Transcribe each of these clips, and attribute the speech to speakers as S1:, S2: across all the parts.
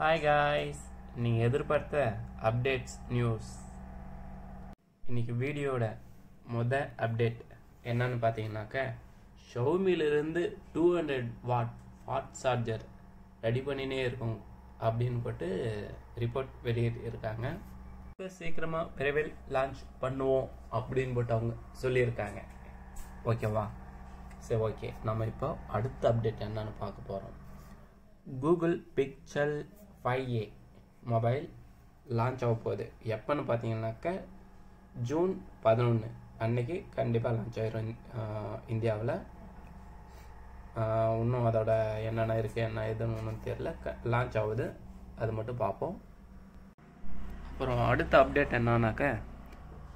S1: hi guys நீங்கள் எதிர்பார்த்த updates news இன்றைக்கி வீடியோட முத அப்டேட் என்னன்னு பார்த்தீங்கன்னாக்க ஷவுமிலிருந்து two hundred watt fast charger ready பண்ணினே இருக்கும் அப்படின்னு போட்டு ரிப்போர்ட் வெளியிட்டிருக்காங்க இப்போ சீக்கிரமாக விரைவில் லான்ச் பண்ணுவோம் அப்படின்னு போட்டு அவங்க சொல்லியிருக்காங்க ஓகேவா சரி ஓகே நம்ம இப்போ அடுத்த அப்டேட் என்னன்னு பார்க்க போகிறோம் Google Pixel five A mobile launch ஆக போகுது எப்போன்னு பார்த்தீங்கன்னாக்க ஜூன் பதினொன்று அன்னைக்கு கண்டிப்பாக லான்ச் ஆயிரும் இந்தியாவில் இன்னும் அதோட என்னென்ன இருக்குது என்ன எதுன்னு ஒன்றும் தெரில க லான்ச் ஆகுது அது மட்டும் பார்ப்போம் அப்புறம் அடுத்த அப்டேட் என்னன்னாக்க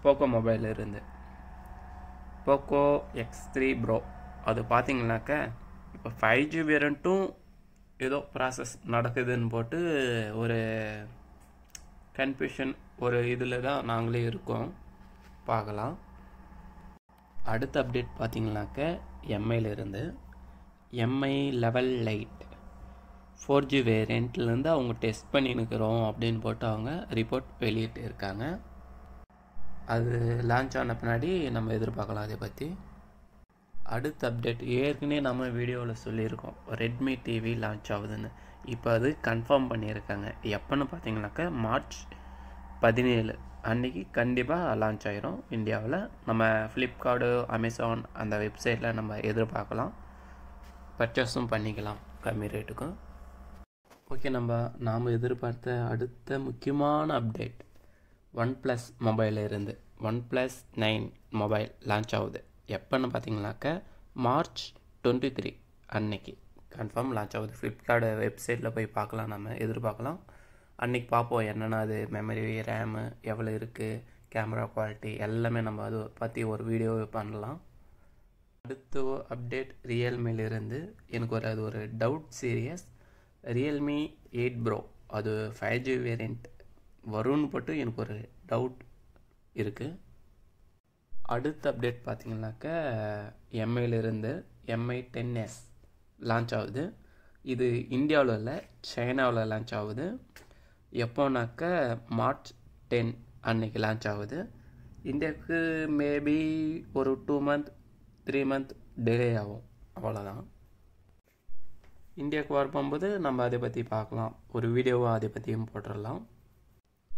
S1: போக்கோ மொபைல் இருந்து போக்கோ எக்ஸ் த்ரீ ப்ரோ அது பார்த்தீங்கன்னாக்க இப்போ ஃபைவ் ஜி வேரண்ட்டும் ஏதோ ப்ராசஸ் நடக்குதுன்னு போட்டு ஒரு கன்ஃபியூஷன் ஒரு இதில் தான் நாங்களே இருக்கோம் பார்க்கலாம் அடுத்த அப்டேட் பார்த்தீங்கன்னாக்க எம்ஐலேருந்து Mi eleven lite four G வேரியண்ட்லேருந்து அவங்க டெஸ்ட் பண்ணினுக்கிறோம் அப்படின்னு போட்டு அவங்க ரிப்போர்ட் வெளியிட்டு இருக்காங்க அது லான்ச் ஆன பின்னாடி நம்ம எதிர்பார்க்கலாம் அதை பற்றி அடுத்த அப்டேட் ஏற்கனவே நம்ம வீடியோவில் சொல்லியிருக்கோம் ரெட்மி டிவி லான்ச் ஆகுதுன்னு இப்போ அது கன்ஃபார்ம் பண்ணியிருக்காங்க எப்போன்னு பார்த்தீங்கன்னாக்கா மார்ச் பதினேழு அன்றைக்கி கண்டிப்பாக லான்ச் ஆகிரும் இந்தியாவில் நம்ம ஃப்ளிப்கார்டு அமேசான் அந்த வெப்சைட்டில் நம்ம எதிர்பார்க்கலாம் பர்ச்சேஸும் பண்ணிக்கலாம் கம்மி ரேட்டுக்கும் ஓகே நம்ம நாம் எதிர்பார்த்த அடுத்த முக்கியமான அப்டேட் ஒன் ப்ளஸ் மொபைலிருந்து one plus nine mobile launch ஆகுது எப்போன்னு பார்த்தீங்கன்னாக்க மார்ச் டுவெண்ட்டி த்ரீ அன்னைக்கு கன்ஃபார்ம் லான்ச் ஆகுது ஃப்ளிப்கார்ட் வெப்சைட்டில் போய் பார்க்கலாம் நம்ம எதிர்பார்க்கலாம் அன்றைக்கி பார்ப்போம் என்னென்ன அது மெமரி ரேமு எவ்வளோ இருக்குது கேமரா குவாலிட்டி எல்லாமே நம்ம அது பற்றி ஒரு வீடியோ பண்ணலாம் அடுத்த அப்டேட் ரியல்மிலிருந்து எனக்கு ஒரு அது ஒரு doubt serious Realme eight Pro அது ஃபைவ் ஜி வேரியண்ட் வரும்னு போட்டு எனக்கு ஒரு டவுட் இருக்குது அடுத்த அப்டேட் பார்த்தீங்கன்னாக்க எம்ஐலேருந்து எம்ஐ டென் எஸ் லான்ச் ஆகுது இது இந்தியாவில் இல்லை சைனாவில் லான்ச் ஆகுது எப்போனாக்க மார்ச் டென் அன்னைக்கு லான்ச் ஆகுது இந்தியாவுக்கு மேபி ஒரு two month three month delay ஆகும் அவ்வளோதான் இந்தியாவுக்கு போகும்போது நம்ம அதை பற்றி பார்க்கலாம் ஒரு வீடியோவாக அதை பற்றியும் போட்டுடலாம்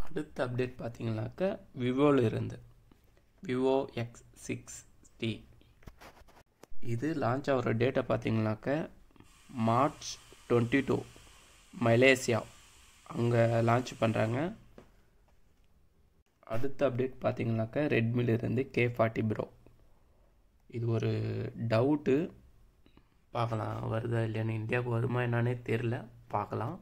S1: அடுத்த அப்டேட் பார்த்தீங்கன்னாக்க விவோவில் இருந்து விவோ எக்ஸ் சிக்ஸ் டி இது லான்ச் ஆகிற டேட்டை பார்த்தீங்கனாக்க மார்ச் டுவெண்ட்டி டூ மலேசியா அங்கே லான்ச் பண்ணுறாங்க அடுத்த அப்டேட் பார்த்தீங்கன்னாக்கா ரெட்மிலிருந்து கே ஃபார்ட்டி ப்ரோ இது ஒரு டவுட்டு பார்க்கலாம் வருதா இல்லையான்னு இந்தியாவுக்கு வருமா என்னன்னே தெரில பார்க்கலாம்